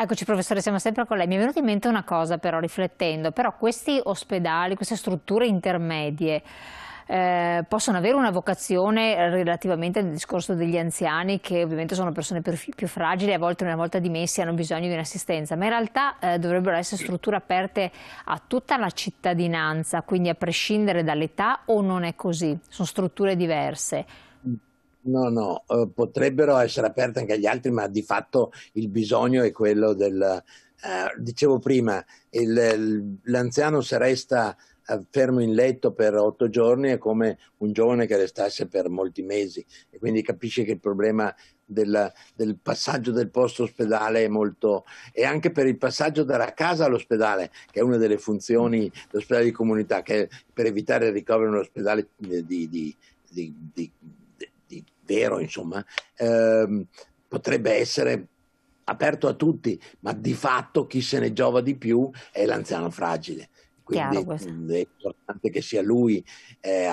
Eccoci professore, siamo sempre con lei. Mi è venuta in mente una cosa però, riflettendo, però questi ospedali, queste strutture intermedie, eh, possono avere una vocazione relativamente al discorso degli anziani che ovviamente sono persone per, più fragili a volte una volta dimessi hanno bisogno di un'assistenza ma in realtà eh, dovrebbero essere strutture aperte a tutta la cittadinanza quindi a prescindere dall'età o non è così sono strutture diverse mm. No, no, eh, potrebbero essere aperte anche agli altri, ma di fatto il bisogno è quello del... Eh, dicevo prima, il, l'anziano se resta eh, fermo in letto per otto giorni è come un giovane che restasse per molti mesi e quindi capisce che il problema del, del, passaggio del posto ospedale è molto e anche per il passaggio dalla casa all'ospedale che è una delle funzioni dell'ospedale di comunità che è per evitare il ricovero in un ospedale di, di, di, di vero, insomma, eh, potrebbe essere aperto a tutti, ma di fatto chi se ne giova di più è l'anziano fragile. Quindi Chiaro, è importante che sia lui, eh,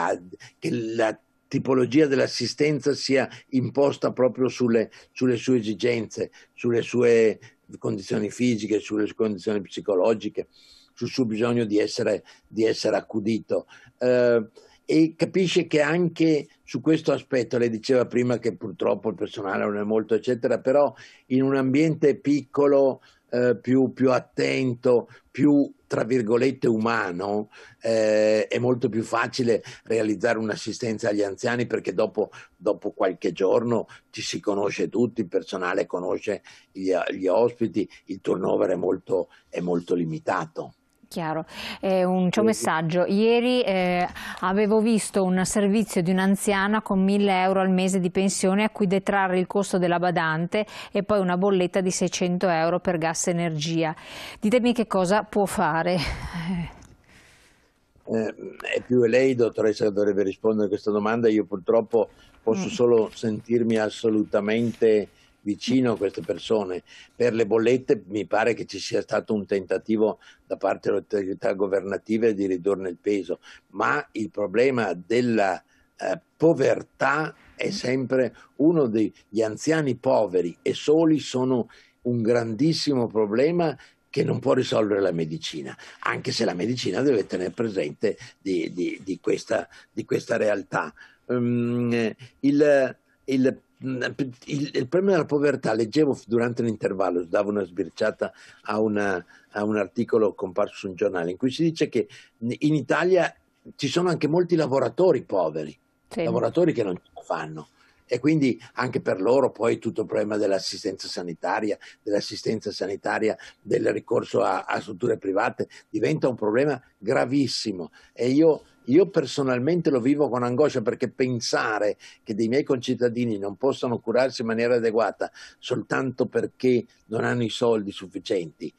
che la tipologia dell'assistenza sia imposta proprio sulle, sulle sue esigenze, sulle sue condizioni fisiche, sulle sue condizioni psicologiche, sul suo bisogno di essere, di essere accudito. Eh, e capisce che anche su questo aspetto, lei diceva prima che purtroppo il personale non è molto eccetera, però in un ambiente piccolo, eh, più, più, attento, più tra virgolette umano, eh, è molto più facile realizzare un'assistenza agli anziani perché dopo, dopo, qualche giorno ci si conosce tutti, il personale conosce gli, gli ospiti, il turnover è molto, è molto limitato. Chiaro, eh, un, c'è un messaggio. Ieri eh, avevo visto un servizio di un'anziana con 1000 euro al mese di pensione a cui detrarre il costo della badante e poi una bolletta di 600 euro per gas e energia. Ditemi che cosa può fare. Eh, è più lei, dottoressa, che dovrebbe rispondere a questa domanda. Io purtroppo posso mm. solo sentirmi assolutamente vicino a queste persone. Per le bollette mi pare che ci sia stato un tentativo da parte delle autorità governative di ridurne il peso, ma il problema della eh, povertà è sempre uno degli anziani poveri e soli sono un grandissimo problema che non può risolvere la medicina, anche se la medicina deve tenere presente di, di, di, questa, di questa, realtà. Um, il, il Mm, eh, il, il problema della povertà, leggevo durante l'intervallo, davo una sbirciata a, una, a un articolo comparso su un giornale in cui si dice che in Italia ci sono anche molti lavoratori poveri, sì. lavoratori che non ce la fanno e quindi anche per loro poi tutto il problema dell'assistenza sanitaria, dell'assistenza sanitaria, del ricorso a, a strutture private diventa un problema gravissimo e io io personalmente lo vivo con angoscia perché pensare che dei miei concittadini non possano curarsi in maniera adeguata soltanto perché non hanno i soldi sufficienti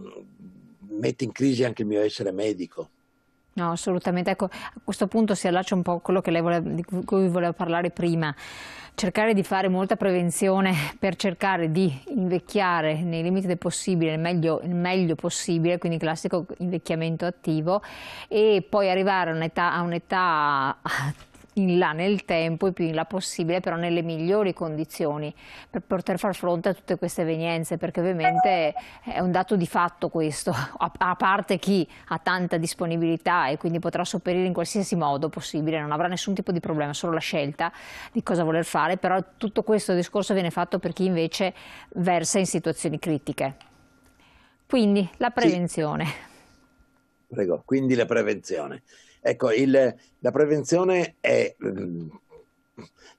mm, mette in crisi anche il mio essere medico. No, assolutamente. Ecco, a questo punto si allaccia un po' a quello voleva, di cui volevo parlare prima. Cercare di fare molta prevenzione per cercare di invecchiare nei limiti del possibile, il meglio, il meglio possibile, quindi classico invecchiamento attivo, e poi arrivare a un'età un in là nel tempo e più in là possibile, però nelle migliori condizioni per poter far fronte a tutte queste evenienze, perché ovviamente è un dato di fatto questo, a parte chi ha tanta disponibilità e quindi potrà sopperire in qualsiasi modo possibile, non avrà nessun tipo di problema, solo la scelta di cosa voler fare, però tutto questo discorso viene fatto per chi invece versa in situazioni critiche. Quindi la prevenzione. Sì. Prego, quindi la prevenzione. Ecco, il, la prevenzione è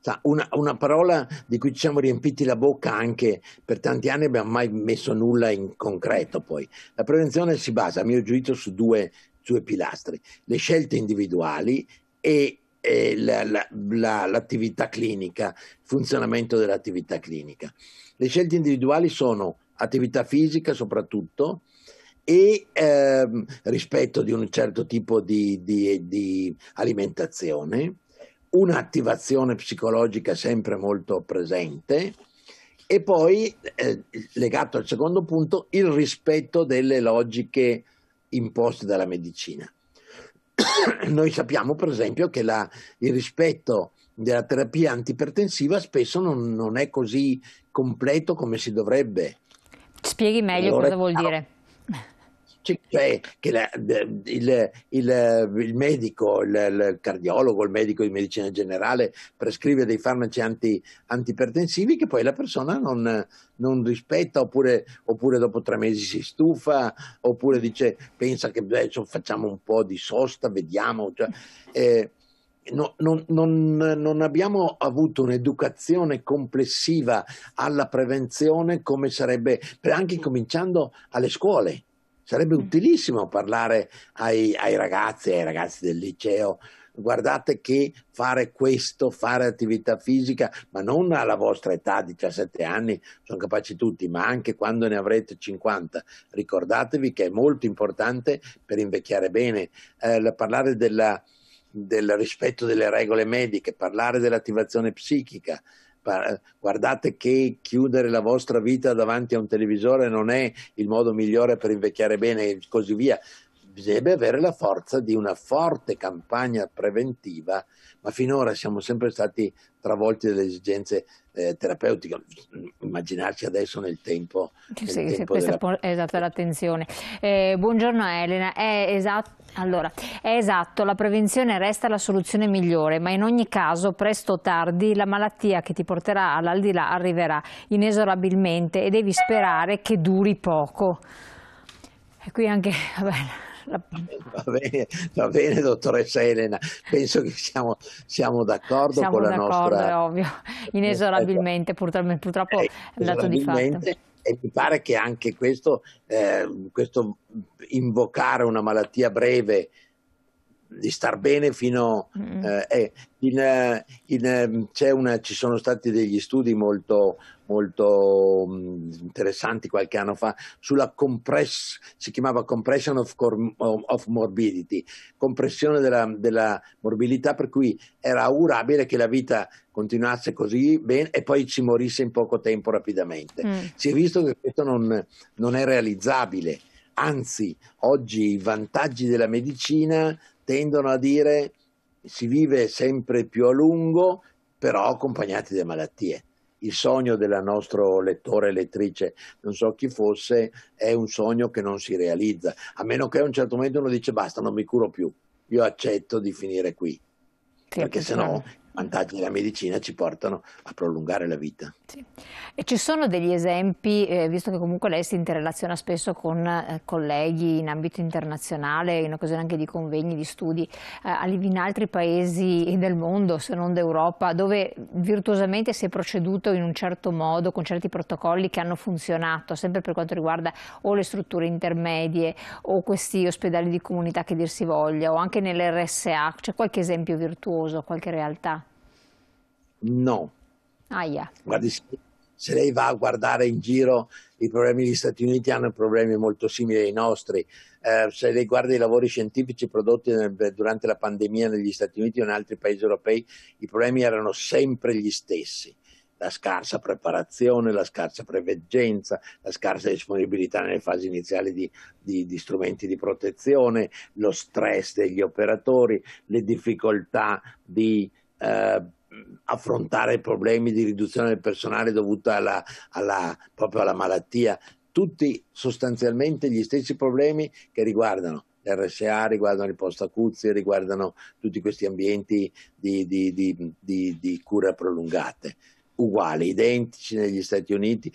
cioè, una, una, parola di cui ci siamo riempiti la bocca anche per tanti anni e abbiamo mai messo nulla in concreto poi. La prevenzione si basa, a mio giudizio, su due, due pilastri, le scelte individuali e l'attività la, la, clinica, il funzionamento dell'attività clinica. Le scelte individuali sono attività fisica soprattutto, e ehm, rispetto di un certo tipo di, di, di alimentazione, un'attivazione psicologica sempre molto presente e poi, eh, legato al secondo punto, il rispetto delle logiche imposte dalla medicina. Noi sappiamo, per esempio, che la, il rispetto della terapia antipertensiva spesso non, non, è così completo come si dovrebbe. Spieghi meglio allora, cosa vuol dire cioè che la, il, il, il, medico, il, il, cardiologo, il medico di medicina generale prescrive dei farmaci anti, antipertensivi che poi la persona non, non rispetta oppure, oppure, dopo tre mesi si stufa oppure dice pensa che adesso facciamo un po' di sosta, vediamo. Cioè, eh, No, non, non, non, abbiamo avuto un'educazione complessiva alla prevenzione come sarebbe, anche cominciando alle scuole. Sarebbe utilissimo parlare ai, ai ragazzi, ai ragazzi del liceo, guardate che fare questo, fare attività fisica, ma non alla vostra età, 17 anni, sono capaci tutti, ma anche quando ne avrete 50. Ricordatevi che è molto importante per invecchiare bene, eh, parlare della, del rispetto delle regole mediche, parlare dell'attivazione psichica, guardate che chiudere la vostra vita davanti a un televisore non è il modo migliore per invecchiare bene e così via bisognerebbe avere la forza di una forte campagna preventiva, ma finora siamo sempre stati travolti dalle esigenze eh, terapeutiche. Immaginarci adesso nel tempo. Nel sì, tempo della... è esatto, l'attenzione. Eh, buongiorno Elena, è esatto, allora, è esatto, la prevenzione resta la soluzione migliore, ma in ogni caso, presto o tardi, la malattia che ti porterà all'aldilà arriverà inesorabilmente e devi sperare che duri poco. E qui anche... Vabbè, Va bene, va bene, dottoressa Elena, penso che siamo, siamo d'accordo siamo con la nostra... Siamo d'accordo, ovvio, inesorabilmente, purtroppo, purtroppo eh, è un dato di fatto. E mi pare che anche questo, eh, questo invocare una malattia breve di star bene fino... Mm. Eh, in, eh, in, eh, una, ci sono stati degli studi molto, molto mm, interessanti qualche anno fa sulla compress, si chiamava compression of, of morbidity, compressione della, della, morbilità per cui era augurabile che la vita continuasse così bene e poi ci morisse in poco tempo rapidamente. Mm. Si è visto che questo non, non è realizzabile anzi oggi i vantaggi della medicina tendono a dire si vive sempre più a lungo, però accompagnati da malattie. Il sogno del nostro lettore, lettrice, non so chi fosse, è un sogno che non si realizza, a meno che a un certo momento uno dice basta, non mi curo più, io accetto di finire qui, sì, perché sennò vantaggi della medicina ci portano a prolungare la vita. Sì. E ci sono degli esempi, eh, visto che comunque lei si interrelaziona spesso con eh, colleghi in ambito internazionale, in occasione anche di convegni, di studi, eh, in altri paesi del mondo, se non d'Europa, dove virtuosamente si è proceduto in un certo modo, con certi protocolli che hanno funzionato, sempre per quanto riguarda o le strutture intermedie o questi ospedali di comunità che dir si voglia, o anche nell'RSA, c'è qualche esempio virtuoso, qualche realtà? No. Aia. Guardi, se lei va a guardare in giro i problemi degli Stati Uniti hanno problemi molto simili ai nostri. Eh, se lei guarda i lavori scientifici prodotti nel, durante la pandemia negli Stati Uniti o in altri paesi europei, i problemi erano sempre gli stessi. La scarsa preparazione, la scarsa preveggenza, la scarsa disponibilità nelle fasi iniziali di, di, di strumenti di protezione, lo stress degli operatori, le difficoltà di eh, affrontare problemi di riduzione del personale dovuta alla, alla, proprio alla malattia, tutti sostanzialmente gli stessi problemi che riguardano l'RSA, riguardano i post acuzie, riguardano tutti questi ambienti di, di, di, di cura prolungate uguali, identici negli Stati Uniti.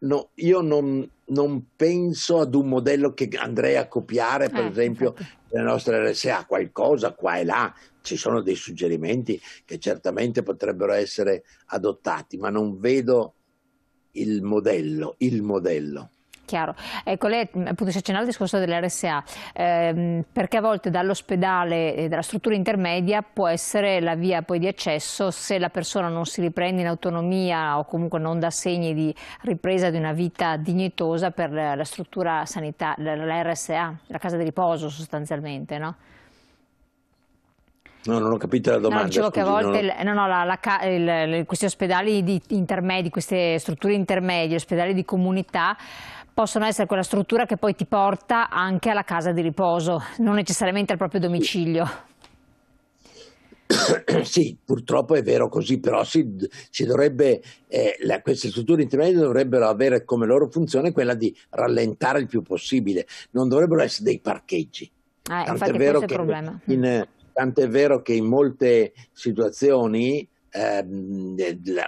No, io non, non, penso ad un modello che andrei a copiare, per eh, esempio, infatti. nelle nostre RSA, qualcosa qua e là. Ci sono dei suggerimenti che certamente potrebbero essere adottati, ma non vedo il modello, il modello. Chiaro. Ecco, lei appunto si accennava al discorso dell'RSA, ehm, perché a volte dall'ospedale dalla struttura intermedia può essere la via poi di accesso se la persona non si riprende in autonomia o comunque non dà segni di ripresa di una vita dignitosa per la struttura sanitaria, la RSA, la casa di riposo sostanzialmente, no? No, non ho capito la domanda. No, dicevo scusi, che a volte no, no, la, la, il, questi ospedali di intermedi, queste strutture intermedie, ospedali di comunità, possono essere quella struttura che poi ti porta anche alla casa di riposo, non necessariamente al proprio domicilio. Sì, purtroppo è vero così, però si, si dovrebbe, eh, la, queste strutture intermedie dovrebbero avere come loro funzione quella di rallentare il più possibile, non dovrebbero essere dei parcheggi. Ah, tant'è, vero che, in, tant'è vero che in molte situazioni Ehm,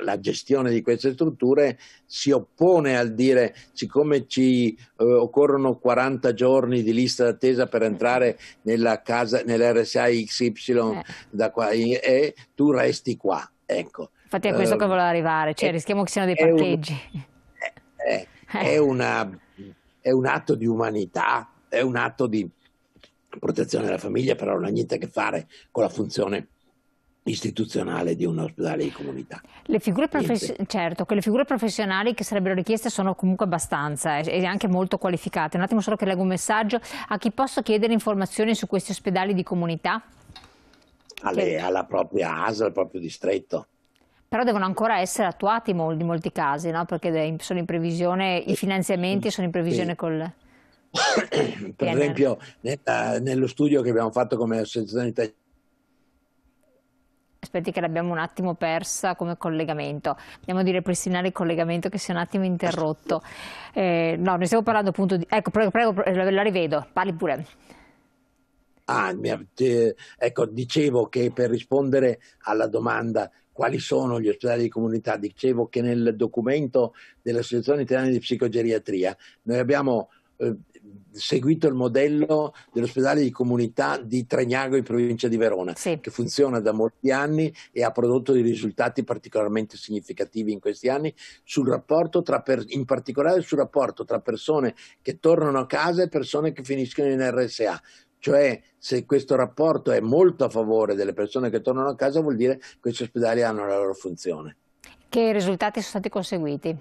la, gestione di queste strutture si oppone al dire siccome ci eh, occorrono 40 giorni di lista d'attesa per entrare nella casa, nell'RSA XY eh. da qua, e tu resti qua. Ecco. Infatti è questo uh, che volevo arrivare, cioè è, rischiamo che siano dei parcheggi. È, un, eh, eh, è, una, è un atto di umanità, è un atto di protezione della famiglia, però non ha niente a che fare con la funzione istituzionale di un ospedale di comunità. Le figure certo, che figure professionali che sarebbero richieste sono comunque abbastanza e anche molto qualificate. Un attimo solo che leggo un messaggio. A chi posso chiedere informazioni su questi ospedali di comunità? Alle, che... Alla propria ASL, al proprio distretto. Però devono ancora essere attuati in molti, casi, no? perché sono in previsione, i eh, finanziamenti sono in previsione col... per esempio, nello studio che abbiamo fatto come associazione italiana Aspetti che l'abbiamo un attimo persa come collegamento. Andiamo a ripristinare il collegamento che si è un attimo interrotto. Eh, no, ne stiamo parlando appunto di... Ecco, prego, prego, la rivedo, parli pure. Ah, ecco, dicevo che per rispondere alla domanda quali sono gli ospedali di comunità, dicevo che nel documento dell'Associazione Italiana di Psicogeriatria noi abbiamo eh, seguito il modello dell'ospedale di comunità di Tregnago in provincia di Verona, sì. che funziona da molti anni e ha prodotto dei risultati particolarmente significativi in questi anni, per, in particolare sul rapporto tra persone che tornano a casa e persone che finiscono in RSA. Cioè, se questo rapporto è molto a favore delle persone che tornano a casa, vuol dire che questi ospedali hanno la loro funzione. Che risultati sono stati conseguiti?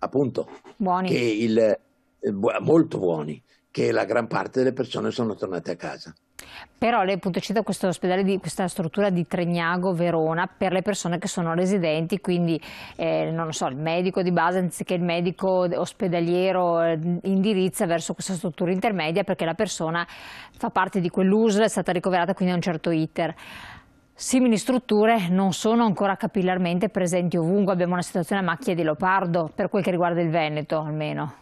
appunto, buoni. Il, eh, molto buoni, che la gran parte delle persone sono tornate a casa. Però lei appunto cita questo ospedale di questa struttura di Tregnago Verona per le persone che sono residenti, quindi eh, non so, il medico di base anziché il medico ospedaliero eh, indirizza verso questa struttura intermedia perché la persona fa parte di quell'USL, è stata ricoverata quindi a un certo iter. Simili strutture non sono ancora capillarmente presenti ovunque, abbiamo una situazione a macchie di leopardo, per quel che riguarda il Veneto almeno.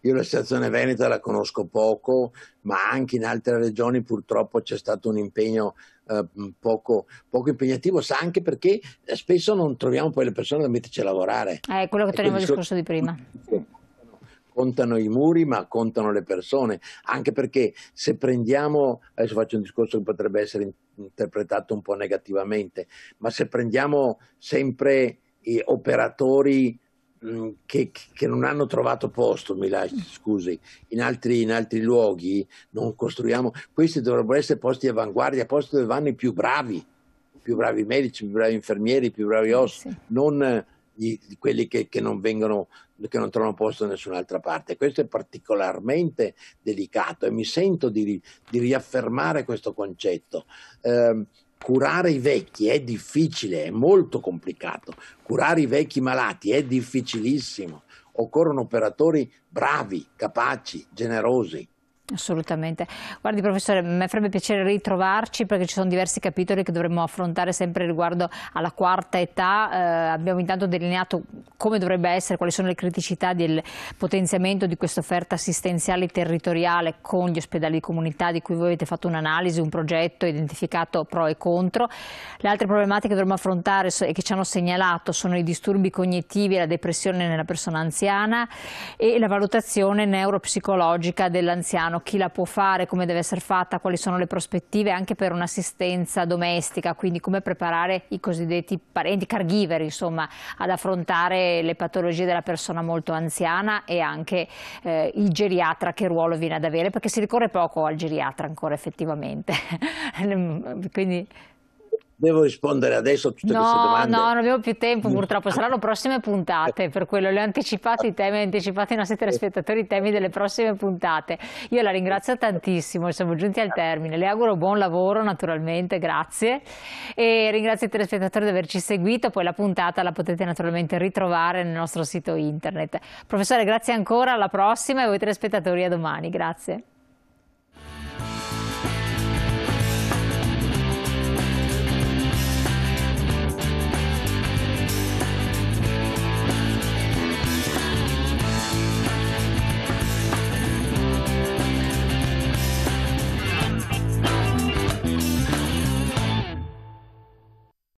Io la situazione veneta la conosco poco, ma anche in altre regioni purtroppo c'è stato un impegno eh, poco, poco, impegnativo, sa anche perché eh, spesso non troviamo poi le persone da metterci a lavorare. Eh, è eh, quello che teniamo al discorso di prima contano i muri, ma contano le persone, anche perché se prendiamo, adesso faccio un discorso che potrebbe essere interpretato un po' negativamente, ma se prendiamo sempre i operatori mm, che, che, non hanno trovato posto, mi lasci, mm. scusi, in altri, in altri, luoghi non costruiamo, questi dovrebbero essere posti di avanguardia, posti dove vanno i più bravi, più bravi medici, più bravi infermieri, più bravi os, sì. non di, di quelli che, che, non vengono, che non trovano posto da nessun'altra parte. Questo è particolarmente delicato e mi sento di, di riaffermare questo concetto. Eh, curare i vecchi è difficile, è molto complicato. Curare i vecchi malati è difficilissimo. Occorrono operatori bravi, capaci, generosi. Assolutamente. Guardi professore, mi farebbe piacere ritrovarci perché ci sono diversi capitoli che dovremmo affrontare sempre riguardo alla quarta età. Eh, abbiamo intanto delineato come dovrebbe essere, quali sono le criticità del potenziamento di questa offerta assistenziale territoriale con gli ospedali di comunità di cui voi avete fatto un'analisi, un progetto, identificato pro e contro. Le altre problematiche che dovremmo affrontare e che ci hanno segnalato sono i disturbi cognitivi e la depressione nella persona anziana e la valutazione neuropsicologica dell'anziano mano, chi la può fare, come deve essere fatta, quali sono le prospettive anche per un'assistenza domestica, quindi come preparare i cosiddetti parenti, caregiver insomma, ad affrontare le patologie della persona molto anziana e anche eh, il geriatra che ruolo viene ad avere, perché si ricorre poco al geriatra ancora effettivamente. quindi... Devo rispondere adesso a tutte no, queste domande? No, no, non abbiamo più tempo mm. purtroppo, saranno prossime puntate, per quello le ho anticipato i ah. temi, ho anticipato ai nostri telespettatori i temi delle prossime puntate. Io la ringrazio tantissimo, siamo giunti al termine, le auguro buon lavoro naturalmente, grazie e ringrazio i telespettatori di averci seguito, poi la puntata la potete naturalmente ritrovare nel nostro sito internet. Professore, grazie ancora, alla prossima e voi telespettatori a domani, grazie.